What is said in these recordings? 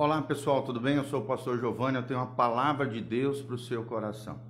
Olá pessoal, tudo bem? Eu sou o pastor Giovanni, eu tenho uma palavra de Deus para o seu coração.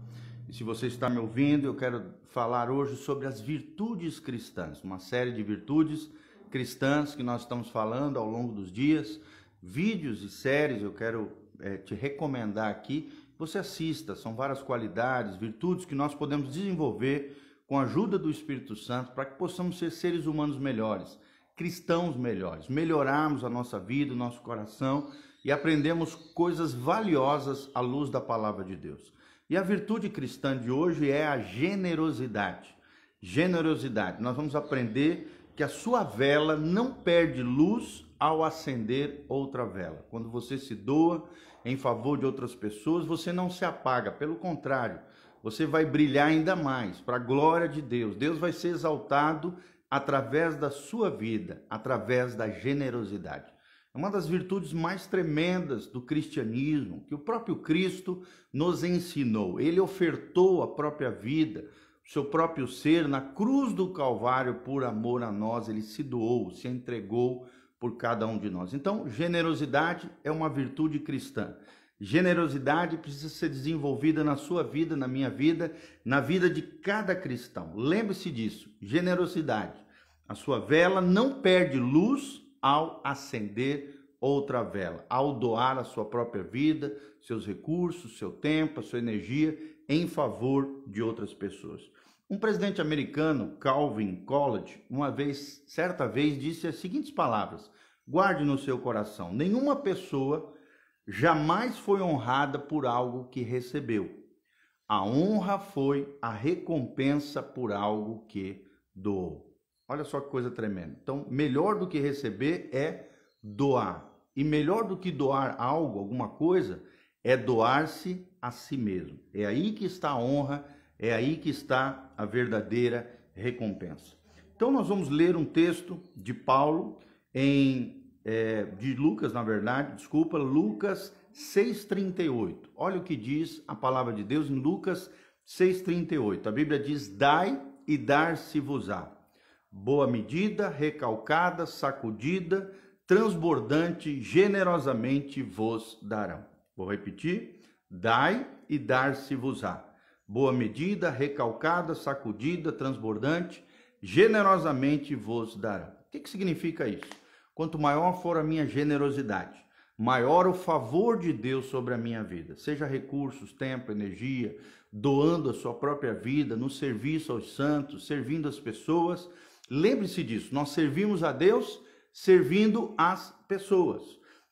E se você está me ouvindo, eu quero falar hoje sobre as virtudes cristãs, uma série de virtudes cristãs que nós estamos falando ao longo dos dias, vídeos e séries, eu quero é, te recomendar aqui, você assista, são várias qualidades, virtudes que nós podemos desenvolver com a ajuda do Espírito Santo para que possamos ser seres humanos melhores, cristãos melhores, melhorarmos a nossa vida, o nosso coração e aprendemos coisas valiosas à luz da palavra de Deus. E a virtude cristã de hoje é a generosidade. Generosidade. Nós vamos aprender que a sua vela não perde luz ao acender outra vela. Quando você se doa em favor de outras pessoas, você não se apaga, pelo contrário, você vai brilhar ainda mais para a glória de Deus. Deus vai ser exaltado através da sua vida, através da generosidade é uma das virtudes mais tremendas do cristianismo, que o próprio Cristo nos ensinou. Ele ofertou a própria vida, o seu próprio ser na cruz do Calvário por amor a nós, ele se doou, se entregou por cada um de nós. Então, generosidade é uma virtude cristã. Generosidade precisa ser desenvolvida na sua vida, na minha vida, na vida de cada cristão. Lembre-se disso, generosidade. A sua vela não perde luz ao acender outra vela, ao doar a sua própria vida, seus recursos, seu tempo, a sua energia em favor de outras pessoas. Um presidente americano, Calvin Coolidge, uma vez, certa vez disse as seguintes palavras: Guarde no seu coração, nenhuma pessoa jamais foi honrada por algo que recebeu. A honra foi a recompensa por algo que doou. Olha só que coisa tremenda. Então, melhor do que receber é doar. E melhor do que doar algo, alguma coisa, é doar-se a si mesmo. É aí que está a honra, é aí que está a verdadeira recompensa. Então, nós vamos ler um texto de Paulo, em, é, de Lucas, na verdade, desculpa, Lucas 6,38. Olha o que diz a palavra de Deus em Lucas 6,38. A Bíblia diz: Dai e dar-se-vos-á boa medida, recalcada, sacudida, transbordante, generosamente vos darão. Vou repetir: dai e dar-se-vos-á. Boa medida, recalcada, sacudida, transbordante, generosamente vos darão. O que, que significa isso? Quanto maior for a minha generosidade, maior o favor de Deus sobre a minha vida, seja recursos, tempo, energia, doando a sua própria vida no serviço aos santos, servindo as pessoas Lembre-se disso, nós servimos a Deus servindo as pessoas,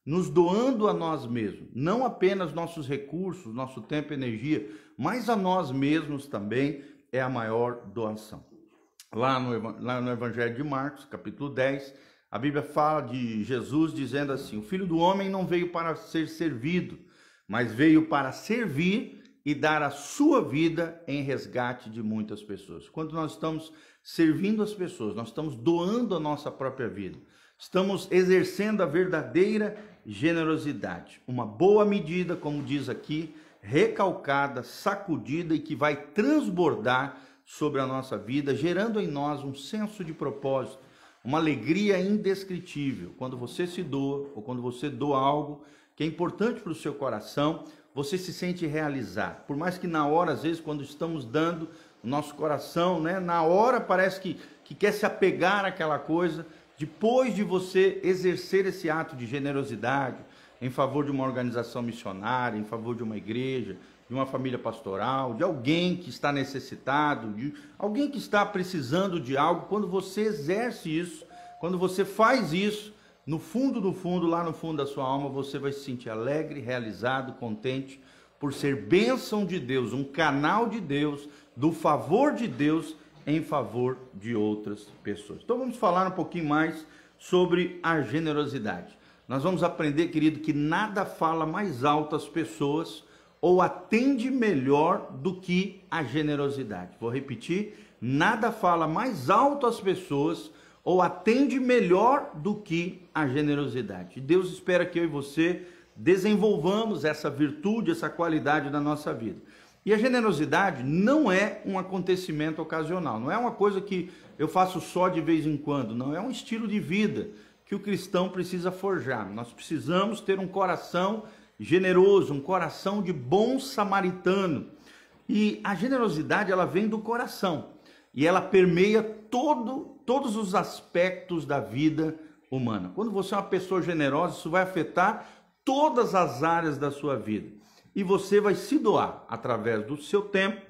nos doando a nós mesmos, não apenas nossos recursos, nosso tempo e energia, mas a nós mesmos também é a maior doação. Lá no, lá no Evangelho de Marcos, capítulo 10, a Bíblia fala de Jesus dizendo assim: O filho do homem não veio para ser servido, mas veio para servir e dar a sua vida em resgate de muitas pessoas. Quando nós estamos servindo as pessoas, nós estamos doando a nossa própria vida, estamos exercendo a verdadeira generosidade. Uma boa medida, como diz aqui, recalcada, sacudida e que vai transbordar sobre a nossa vida, gerando em nós um senso de propósito, uma alegria indescritível. Quando você se doa ou quando você doa algo que é importante para o seu coração, você se sente realizado. Por mais que na hora, às vezes, quando estamos dando, nosso coração, né, na hora parece que, que quer se apegar àquela coisa, depois de você exercer esse ato de generosidade em favor de uma organização missionária, em favor de uma igreja, de uma família pastoral, de alguém que está necessitado, de alguém que está precisando de algo, quando você exerce isso, quando você faz isso, no fundo do fundo, lá no fundo da sua alma, você vai se sentir alegre, realizado, contente por ser bênção de Deus, um canal de Deus, do favor de Deus em favor de outras pessoas. Então vamos falar um pouquinho mais sobre a generosidade. Nós vamos aprender, querido, que nada fala mais alto às pessoas ou atende melhor do que a generosidade. Vou repetir, nada fala mais alto às pessoas ou atende melhor do que a generosidade. Deus espera que eu e você desenvolvamos essa virtude, essa qualidade da nossa vida. E a generosidade não é um acontecimento ocasional, não é uma coisa que eu faço só de vez em quando, não é um estilo de vida que o cristão precisa forjar. Nós precisamos ter um coração generoso, um coração de bom samaritano. E a generosidade ela vem do coração e ela permeia todo todos os aspectos da vida humana. Quando você é uma pessoa generosa, isso vai afetar todas as áreas da sua vida. E você vai se doar através do seu tempo,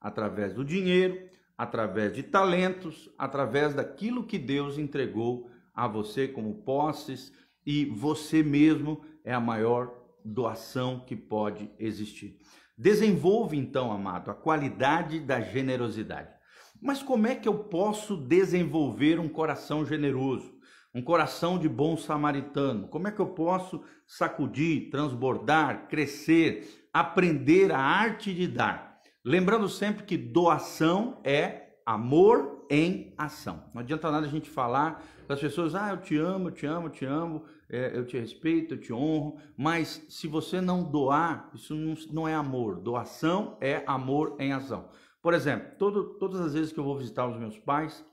através do dinheiro, através de talentos, através daquilo que Deus entregou a você como posses, e você mesmo é a maior doação que pode existir. Desenvolve então, amado, a qualidade da generosidade. Mas como é que eu posso desenvolver um coração generoso, um coração de bom samaritano? Como é que eu posso sacudir, transbordar, crescer, aprender a arte de dar? Lembrando sempre que doação é amor em ação. Não adianta nada a gente falar para as pessoas: ah, eu te amo, eu te amo, eu te amo, é, eu te respeito, eu te honro, mas se você não doar, isso não é amor. Doação é amor em ação. Por exemplo, todo, todas as vezes que eu vou visitar os meus pais,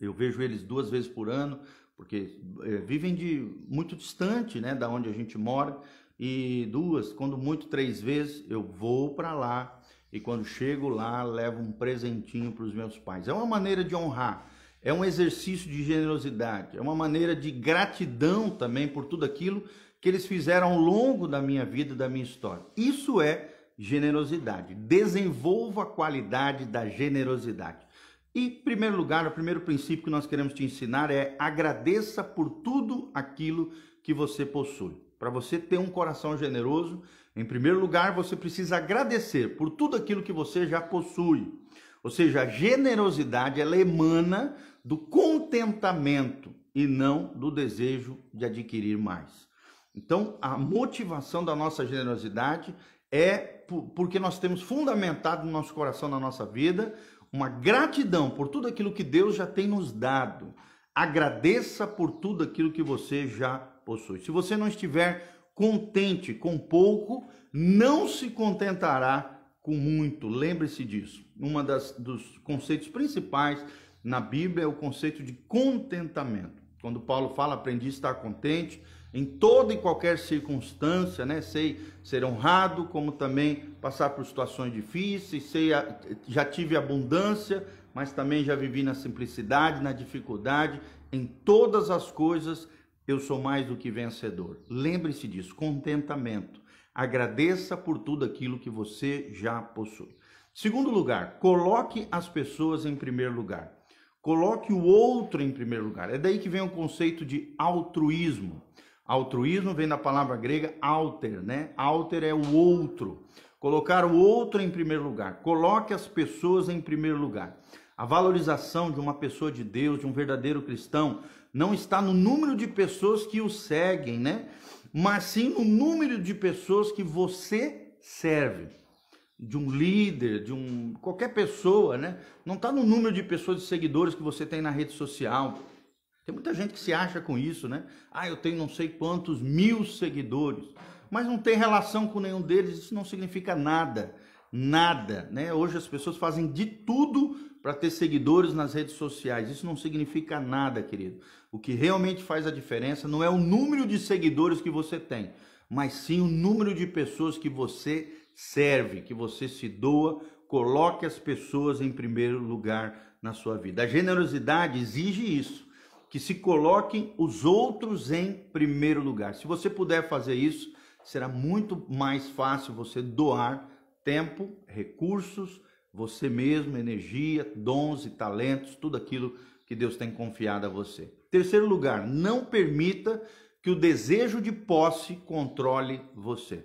eu vejo eles duas vezes por ano, porque é, vivem de muito distante, né, da onde a gente mora, e duas, quando muito três vezes, eu vou para lá e quando chego lá levo um presentinho para os meus pais. É uma maneira de honrar, é um exercício de generosidade, é uma maneira de gratidão também por tudo aquilo que eles fizeram ao longo da minha vida, da minha história. Isso é generosidade. Desenvolva a qualidade da generosidade. E, em primeiro lugar, o primeiro princípio que nós queremos te ensinar é agradeça por tudo aquilo que você possui. Para você ter um coração generoso, em primeiro lugar, você precisa agradecer por tudo aquilo que você já possui. Ou seja, a generosidade ela emana do contentamento e não do desejo de adquirir mais. Então, a motivação da nossa generosidade é porque nós temos fundamentado no nosso coração, na nossa vida, uma gratidão por tudo aquilo que Deus já tem nos dado. Agradeça por tudo aquilo que você já possui. Se você não estiver contente com pouco, não se contentará com muito. Lembre-se disso. Um dos conceitos principais na Bíblia é o conceito de contentamento. Quando Paulo fala, aprendi a estar contente, em toda e qualquer circunstância, né? Sei ser honrado, como também passar por situações difíceis, sei já tive abundância, mas também já vivi na simplicidade, na dificuldade, em todas as coisas eu sou mais do que vencedor. Lembre-se disso, contentamento. Agradeça por tudo aquilo que você já possui. Segundo lugar, coloque as pessoas em primeiro lugar. Coloque o outro em primeiro lugar. É daí que vem o conceito de altruísmo. Altruísmo vem da palavra grega alter, né? Alter é o outro. Colocar o outro em primeiro lugar. Coloque as pessoas em primeiro lugar. A valorização de uma pessoa de Deus, de um verdadeiro cristão, não está no número de pessoas que o seguem, né? Mas sim no número de pessoas que você serve. De um líder, de um qualquer pessoa, né? Não está no número de pessoas de seguidores que você tem na rede social, tem muita gente que se acha com isso, né? Ah, eu tenho não sei quantos mil seguidores, mas não tem relação com nenhum deles, isso não significa nada. Nada, né? Hoje as pessoas fazem de tudo para ter seguidores nas redes sociais. Isso não significa nada, querido. O que realmente faz a diferença não é o número de seguidores que você tem, mas sim o número de pessoas que você serve, que você se doa, coloque as pessoas em primeiro lugar na sua vida. A generosidade exige isso que se coloquem os outros em primeiro lugar. Se você puder fazer isso, será muito mais fácil você doar tempo, recursos, você mesmo, energia, dons e talentos, tudo aquilo que Deus tem confiado a você. Terceiro lugar, não permita que o desejo de posse controle você.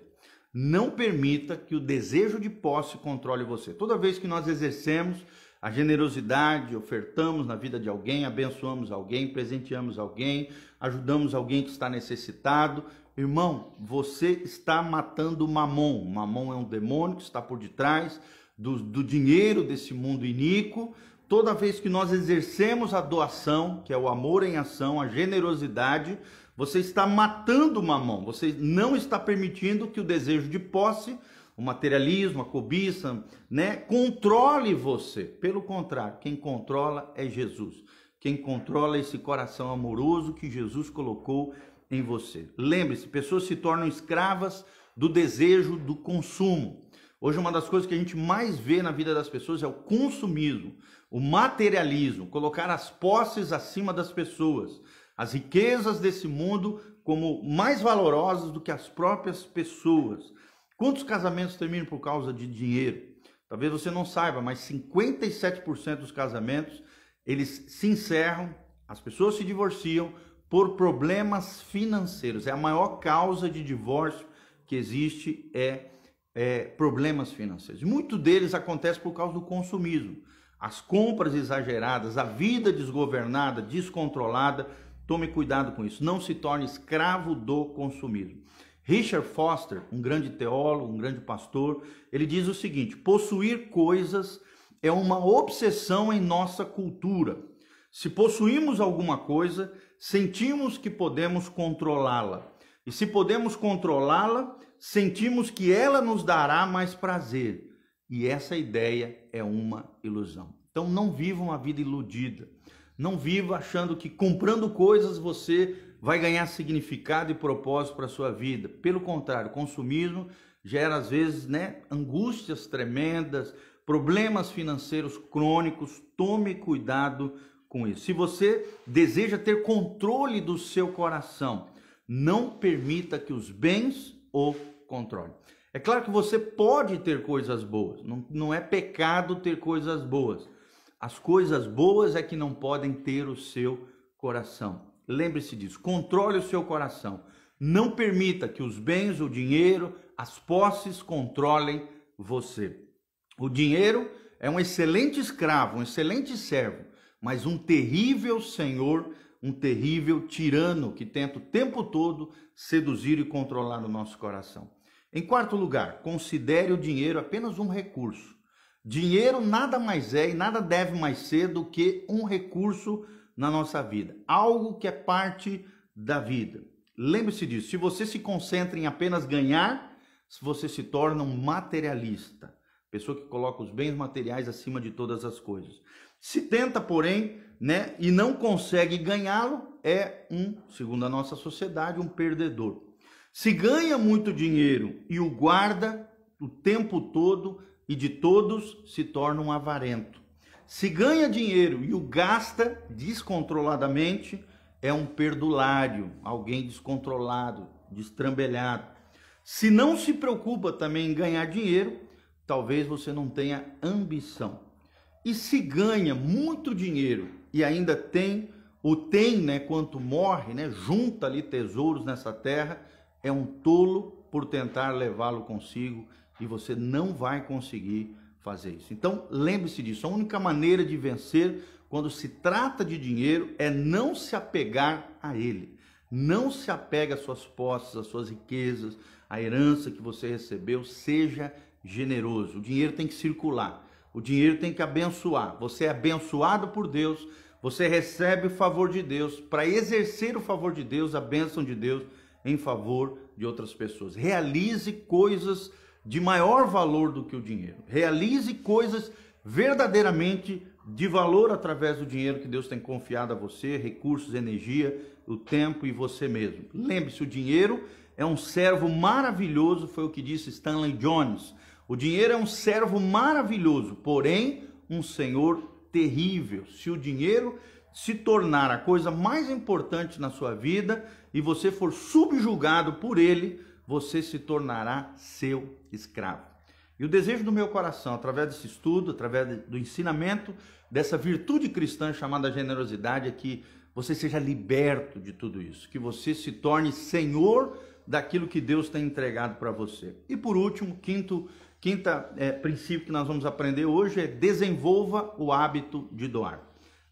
Não permita que o desejo de posse controle você. Toda vez que nós exercemos a generosidade, ofertamos na vida de alguém, abençoamos alguém, presenteamos alguém, ajudamos alguém que está necessitado. Irmão, você está matando o mamon. O mamon é um demônio que está por detrás do, do dinheiro desse mundo iníquo. Toda vez que nós exercemos a doação, que é o amor em ação, a generosidade, você está matando o mamão, você não está permitindo que o desejo de posse o materialismo, a cobiça, né, controle você. Pelo contrário, quem controla é Jesus. Quem controla esse coração amoroso que Jesus colocou em você. Lembre-se, pessoas se tornam escravas do desejo do consumo. Hoje uma das coisas que a gente mais vê na vida das pessoas é o consumismo, o materialismo, colocar as posses acima das pessoas, as riquezas desse mundo como mais valorosas do que as próprias pessoas. Quantos casamentos terminam por causa de dinheiro? Talvez você não saiba, mas 57% dos casamentos eles se encerram, as pessoas se divorciam por problemas financeiros. É a maior causa de divórcio que existe é, é problemas financeiros. Muito deles acontece por causa do consumismo. As compras exageradas, a vida desgovernada, descontrolada, tome cuidado com isso. Não se torne escravo do consumismo. Richard Foster, um grande teólogo, um grande pastor, ele diz o seguinte: possuir coisas é uma obsessão em nossa cultura. Se possuímos alguma coisa, sentimos que podemos controlá-la. E se podemos controlá-la, sentimos que ela nos dará mais prazer. E essa ideia é uma ilusão. Então não viva uma vida iludida. Não viva achando que comprando coisas você vai ganhar significado e propósito para a sua vida. Pelo contrário, consumismo gera às vezes, né, angústias tremendas, problemas financeiros crônicos. Tome cuidado com isso. Se você deseja ter controle do seu coração, não permita que os bens o controlem. É claro que você pode ter coisas boas, não, não é pecado ter coisas boas. As coisas boas é que não podem ter o seu coração. Lembre-se disso. Controle o seu coração. Não permita que os bens, o dinheiro, as posses controlem você. O dinheiro é um excelente escravo, um excelente servo, mas um terrível senhor, um terrível tirano que tenta o tempo todo seduzir e controlar o nosso coração. Em quarto lugar, considere o dinheiro apenas um recurso. Dinheiro nada mais é e nada deve mais ser do que um recurso na nossa vida, algo que é parte da vida. Lembre-se disso, se você se concentra em apenas ganhar, você se torna um materialista, pessoa que coloca os bens materiais acima de todas as coisas. Se tenta, porém, né, e não consegue ganhá-lo, é um, segundo a nossa sociedade, um perdedor. Se ganha muito dinheiro e o guarda o tempo todo e de todos se torna um avarento. Se ganha dinheiro e o gasta descontroladamente, é um perdulário, alguém descontrolado, destrambelhado. Se não se preocupa também em ganhar dinheiro, talvez você não tenha ambição. E se ganha muito dinheiro e ainda tem, ou tem, né, quanto morre, né, junta ali tesouros nessa terra, é um tolo por tentar levá-lo consigo e você não vai conseguir fazer isso. Então, lembre-se disso. A única maneira de vencer quando se trata de dinheiro é não se apegar a ele. Não se apegue às suas posses, às suas riquezas, à herança que você recebeu. Seja generoso. O dinheiro tem que circular. O dinheiro tem que abençoar. Você é abençoado por Deus. Você recebe o favor de Deus para exercer o favor de Deus, a bênção de Deus em favor de outras pessoas. Realize coisas de maior valor do que o dinheiro. Realize coisas verdadeiramente de valor através do dinheiro que Deus tem confiado a você, recursos, energia, o tempo e você mesmo. Lembre-se, o dinheiro é um servo maravilhoso, foi o que disse Stanley Jones. O dinheiro é um servo maravilhoso, porém um senhor terrível. Se o dinheiro se tornar a coisa mais importante na sua vida e você for subjugado por ele, você se tornará seu escravo. E o desejo do meu coração, através desse estudo, através do ensinamento dessa virtude cristã chamada generosidade, é que você seja liberto de tudo isso, que você se torne senhor daquilo que Deus tem entregado para você. E por último, quinto quinta é, princípio que nós vamos aprender hoje é desenvolva o hábito de doar.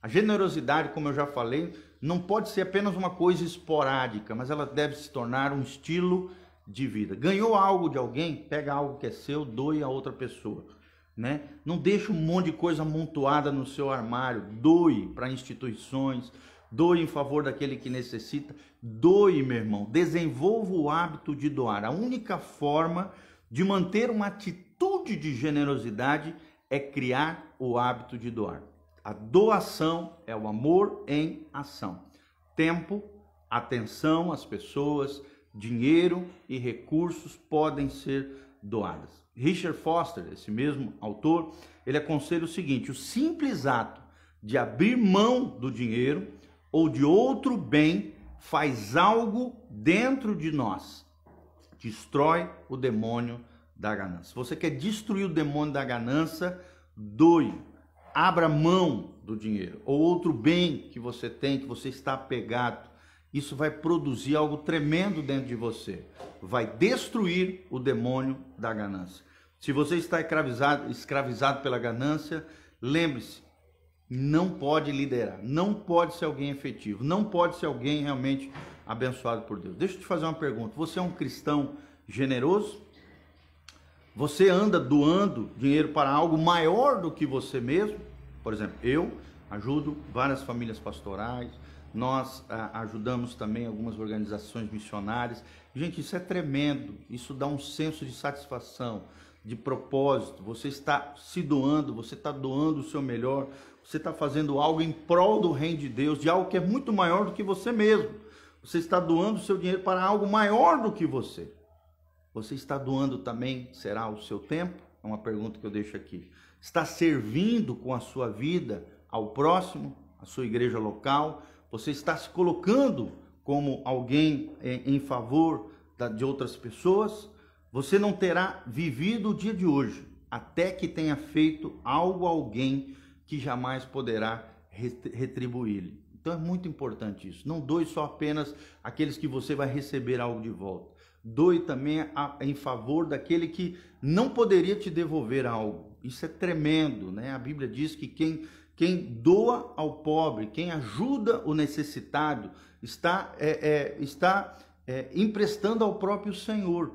A generosidade, como eu já falei, não pode ser apenas uma coisa esporádica, mas ela deve se tornar um estilo de vida. Ganhou algo de alguém, pega algo que é seu, doe a outra pessoa. Né? Não deixe um monte de coisa amontoada no seu armário, doe para instituições, doe em favor daquele que necessita, doe, meu irmão. Desenvolva o hábito de doar. A única forma de manter uma atitude de generosidade é criar o hábito de doar. A doação é o amor em ação. Tempo, atenção às pessoas, dinheiro e recursos podem ser doadas. Richard Foster, esse mesmo autor, ele aconselha o seguinte: o simples ato de abrir mão do dinheiro ou de outro bem faz algo dentro de nós, destrói o demônio da ganância. Se você quer destruir o demônio da ganância, doe, abra mão do dinheiro ou outro bem que você tem, que você está apegado isso vai produzir algo tremendo dentro de você. Vai destruir o demônio da ganância. Se você está escravizado, escravizado pela ganância, lembre-se, não pode liderar, não pode ser alguém efetivo, não pode ser alguém realmente abençoado por Deus. Deixa eu te fazer uma pergunta: você é um cristão generoso? Você anda doando dinheiro para algo maior do que você mesmo? Por exemplo, eu ajudo várias famílias pastorais, nós ah, ajudamos também algumas organizações missionárias. Gente, isso é tremendo, isso dá um senso de satisfação, de propósito. Você está se doando, você está doando o seu melhor, você está fazendo algo em prol do reino de Deus, de algo que é muito maior do que você mesmo. Você está doando o seu dinheiro para algo maior do que você. Você está doando também, será o seu tempo? É uma pergunta que eu deixo aqui. Está servindo com a sua vida ao próximo, à sua igreja local, você está se colocando como alguém é, em favor de outras pessoas, você não terá vivido o dia de hoje, até que tenha feito algo a alguém que jamais poderá retribuir-lhe. Então é muito importante isso. Não doe só apenas aqueles que você vai receber algo de volta. Doe também a, em favor daquele que não poderia te devolver algo. Isso é tremendo, né? A Bíblia diz que quem quem doa ao pobre, quem ajuda o necessitado, está, é, é, está é, emprestando ao próprio Senhor.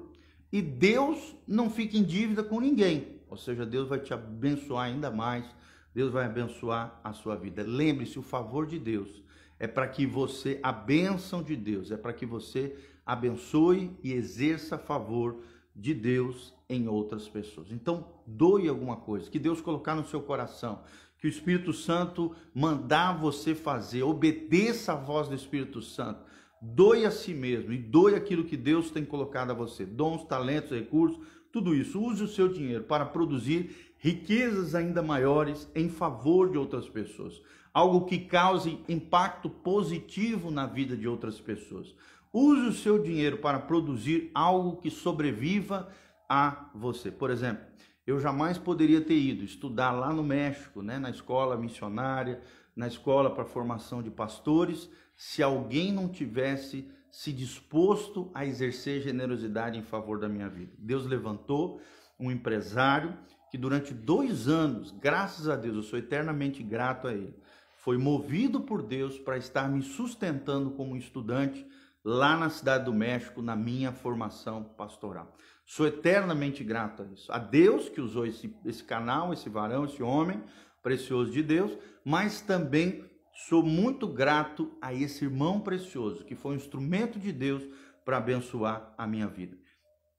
E Deus não fica em dívida com ninguém. Ou seja, Deus vai te abençoar ainda mais. Deus vai abençoar a sua vida. Lembre-se, o favor de Deus é para que você, a bênção de Deus, é para que você abençoe e exerça favor de Deus em outras pessoas. Então, doe alguma coisa que Deus colocar no seu coração, que o Espírito Santo mandar você fazer, obedeça a voz do Espírito Santo. Doe a si mesmo e doe aquilo que Deus tem colocado a você, dons, talentos, recursos, tudo isso. Use o seu dinheiro para produzir riquezas ainda maiores em favor de outras pessoas, algo que cause impacto positivo na vida de outras pessoas. Use o seu dinheiro para produzir algo que sobreviva a você. Por exemplo, eu jamais poderia ter ido estudar lá no México, né, na escola missionária, na escola para formação de pastores, se alguém não tivesse se disposto a exercer generosidade em favor da minha vida. Deus levantou um empresário que durante dois anos, graças a Deus, eu sou eternamente grato a ele, foi movido por Deus para estar me sustentando como estudante lá na Cidade do México, na minha formação pastoral. Sou eternamente grato a isso, a Deus que usou esse, esse canal, esse varão, esse homem precioso de Deus, mas também sou muito grato a esse irmão precioso que foi um instrumento de Deus para abençoar a minha vida.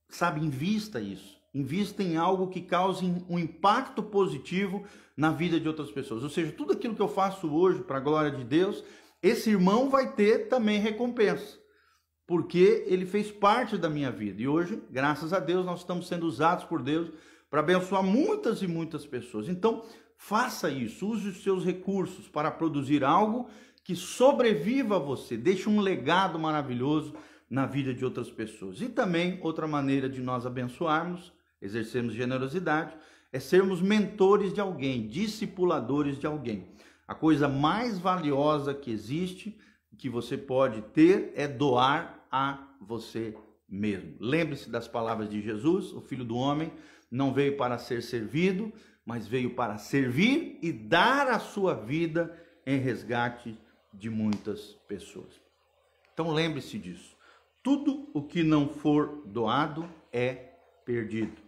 Sabe, invista isso. Invista em algo que cause um impacto positivo na vida de outras pessoas. Ou seja, tudo aquilo que eu faço hoje para a glória de Deus, esse irmão vai ter também recompensa porque ele fez parte da minha vida. E hoje, graças a Deus, nós estamos sendo usados por Deus para abençoar muitas e muitas pessoas. Então, faça isso, use os seus recursos para produzir algo que sobreviva a você, deixe um legado maravilhoso na vida de outras pessoas. E também outra maneira de nós abençoarmos, exercermos generosidade, é sermos mentores de alguém, discipuladores de alguém. A coisa mais valiosa que existe, que você pode ter, é doar a você mesmo. Lembre-se das palavras de Jesus: o Filho do Homem não veio para ser servido, mas veio para servir e dar a sua vida em resgate de muitas pessoas. Então lembre-se disso. Tudo o que não for doado é perdido.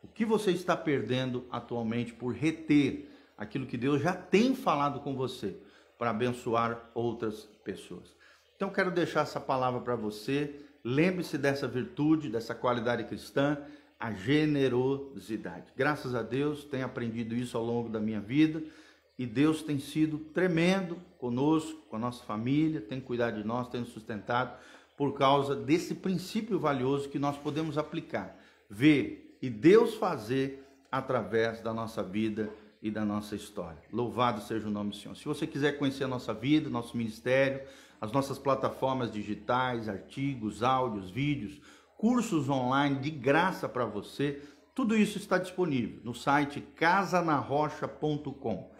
O que você está perdendo atualmente por reter aquilo que Deus já tem falado com você para abençoar outras pessoas? Então quero deixar essa palavra para você. Lembre-se dessa virtude, dessa qualidade cristã, a generosidade. Graças a Deus, tenho aprendido isso ao longo da minha vida e Deus tem sido tremendo conosco, com a nossa família, tem cuidado de nós, tem nos sustentado por causa desse princípio valioso que nós podemos aplicar, ver e Deus fazer através da nossa vida e da nossa história. Louvado seja o nome do Senhor. Se você quiser conhecer a nossa vida, nosso ministério, as nossas plataformas digitais, artigos, áudios, vídeos, cursos online de graça para você. Tudo isso está disponível no site casanarrocha.com.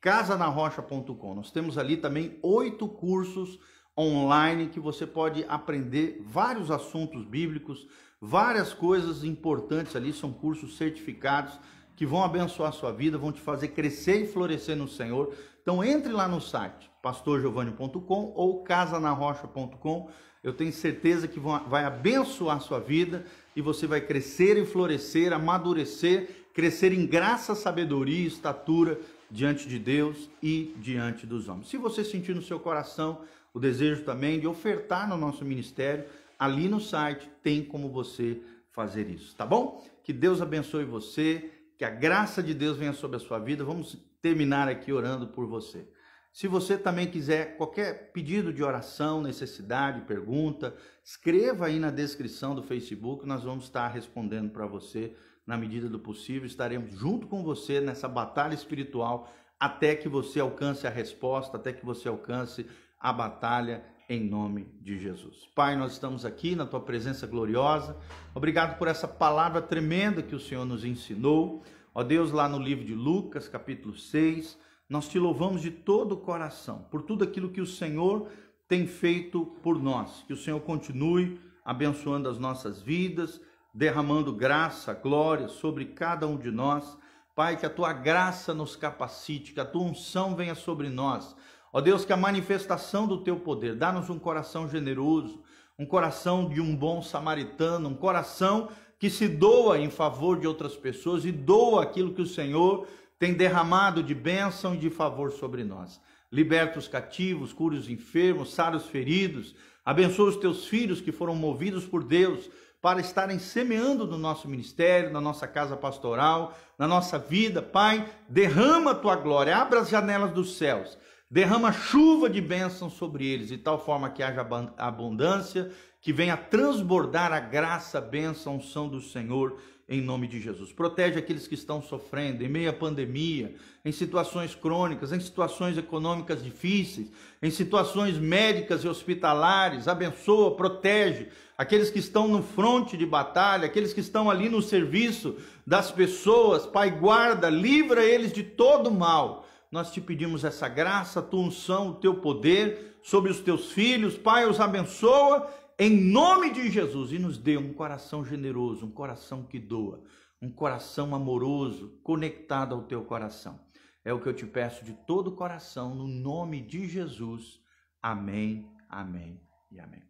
casanarrocha.com. Nós temos ali também oito cursos online que você pode aprender vários assuntos bíblicos, várias coisas importantes ali, são cursos certificados que vão abençoar a sua vida, vão te fazer crescer e florescer no Senhor, então entre lá no site pastorgiovanni.com ou casanarrocha.com. Eu tenho certeza que vai abençoar sua vida e você vai crescer e florescer, amadurecer, crescer em graça, sabedoria e estatura diante de Deus e diante dos homens. Se você sentir no seu coração o desejo também de ofertar no nosso ministério, ali no site tem como você fazer isso, tá bom? Que Deus abençoe você, que a graça de Deus venha sobre a sua vida. Vamos terminar aqui orando por você. Se você também quiser qualquer pedido de oração, necessidade, pergunta, escreva aí na descrição do Facebook, nós vamos estar respondendo para você na medida do possível. Estaremos junto com você nessa batalha espiritual até que você alcance a resposta, até que você alcance a batalha em nome de Jesus. Pai, nós estamos aqui na tua presença gloriosa. Obrigado por essa palavra tremenda que o Senhor nos ensinou. Ó Deus, lá no livro de Lucas, capítulo 6, nós te louvamos de todo o coração por tudo aquilo que o Senhor tem feito por nós. Que o Senhor continue abençoando as nossas vidas, derramando graça, glória sobre cada um de nós. Pai, que a tua graça nos capacite, que a tua unção venha sobre nós. Ó Deus, que a manifestação do teu poder, dá-nos um coração generoso, um coração de um bom samaritano, um coração que se doa em favor de outras pessoas e doa aquilo que o Senhor tem derramado de bênção e de favor sobre nós. Liberta os cativos, cura os enfermos, sara os feridos, abençoa os teus filhos que foram movidos por Deus para estarem semeando no nosso ministério, na nossa casa pastoral, na nossa vida. Pai, derrama a tua glória, abra as janelas dos céus derrama chuva de bênção sobre eles, de tal forma que haja abundância que venha transbordar a graça, a bênção, a unção do Senhor em nome de Jesus. Protege aqueles que estão sofrendo em meio à pandemia, em situações crônicas, em situações econômicas difíceis, em situações médicas e hospitalares. Abençoa, protege aqueles que estão no fronte de batalha, aqueles que estão ali no serviço das pessoas. Pai, guarda, livra eles de todo mal. Nós te pedimos essa graça, a tua unção, o teu poder sobre os teus filhos. Pai, os abençoa em nome de Jesus e nos dê um coração generoso, um coração que doa, um coração amoroso, conectado ao teu coração. É o que eu te peço de todo o coração, no nome de Jesus. Amém, amém e amém.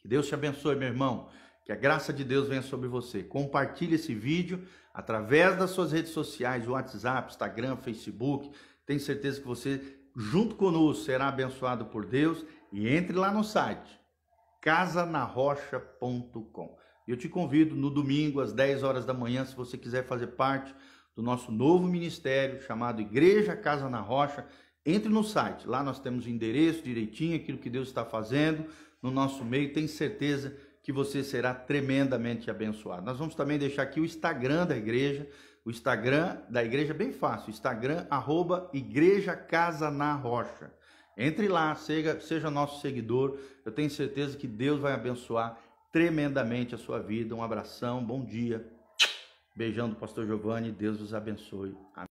Que Deus te abençoe, meu irmão. Que a graça de Deus venha sobre você. Compartilhe esse vídeo através das suas redes sociais, WhatsApp, Instagram, Facebook. Tenho certeza que você, junto conosco, será abençoado por Deus. E entre lá no site casanarrocha.com. Eu te convido no domingo às 10 horas da manhã, se você quiser fazer parte do nosso novo ministério chamado Igreja Casa na Rocha, entre no site. Lá nós temos o endereço direitinho, aquilo que Deus está fazendo no nosso meio. Tenho certeza que você será tremendamente abençoado. Nós vamos também deixar aqui o Instagram da igreja. O Instagram da igreja é bem fácil, Instagram, arroba Igreja Casa na Rocha. Entre lá, seja, seja nosso seguidor. Eu tenho certeza que Deus vai abençoar tremendamente a sua vida. Um abração, bom dia. Beijando o pastor Giovanni. Deus os abençoe. Amém.